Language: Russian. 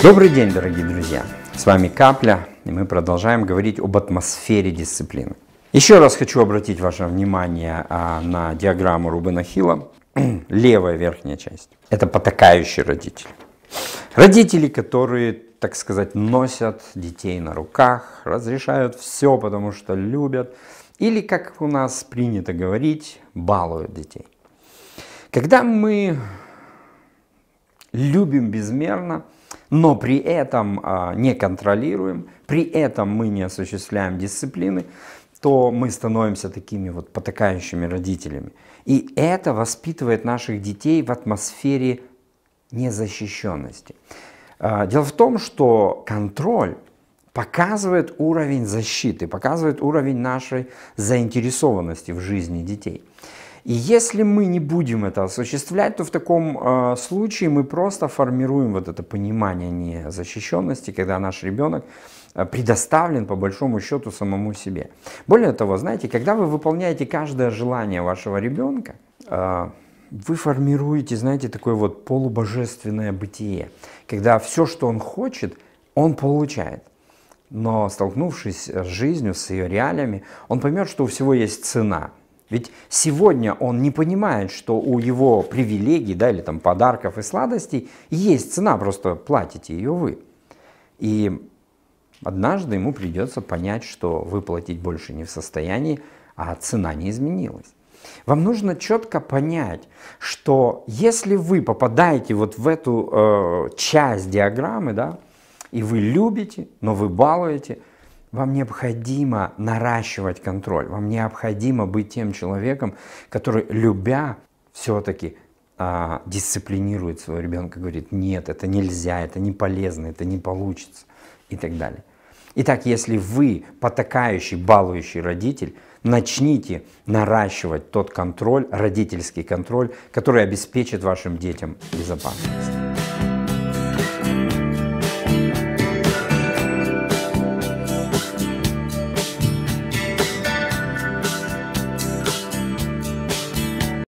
Добрый день, дорогие друзья! С вами Капля, и мы продолжаем говорить об атмосфере дисциплины. Еще раз хочу обратить ваше внимание а, на диаграмму Рубена Хилла. Левая верхняя часть – это потакающие родители. Родители, которые, так сказать, носят детей на руках, разрешают все, потому что любят, или, как у нас принято говорить, балуют детей. Когда мы любим безмерно, но при этом а, не контролируем, при этом мы не осуществляем дисциплины, то мы становимся такими вот потакающими родителями. И это воспитывает наших детей в атмосфере незащищенности. А, дело в том, что контроль показывает уровень защиты, показывает уровень нашей заинтересованности в жизни детей. И если мы не будем это осуществлять, то в таком э, случае мы просто формируем вот это понимание незащищенности, когда наш ребенок э, предоставлен по большому счету самому себе. Более того, знаете, когда вы выполняете каждое желание вашего ребенка, э, вы формируете, знаете, такое вот полубожественное бытие, когда все, что он хочет, он получает. Но столкнувшись с жизнью, с ее реалиями, он поймет, что у всего есть цена. Ведь сегодня он не понимает, что у его привилегий, да, или там подарков и сладостей есть цена, просто платите ее вы. И однажды ему придется понять, что выплатить больше не в состоянии, а цена не изменилась. Вам нужно четко понять, что если вы попадаете вот в эту э, часть диаграммы, да, и вы любите, но вы балуете, вам необходимо наращивать контроль, вам необходимо быть тем человеком, который, любя, все-таки а, дисциплинирует своего ребенка, говорит, нет, это нельзя, это не полезно, это не получится и так далее. Итак, если вы потакающий, балующий родитель, начните наращивать тот контроль, родительский контроль, который обеспечит вашим детям безопасность.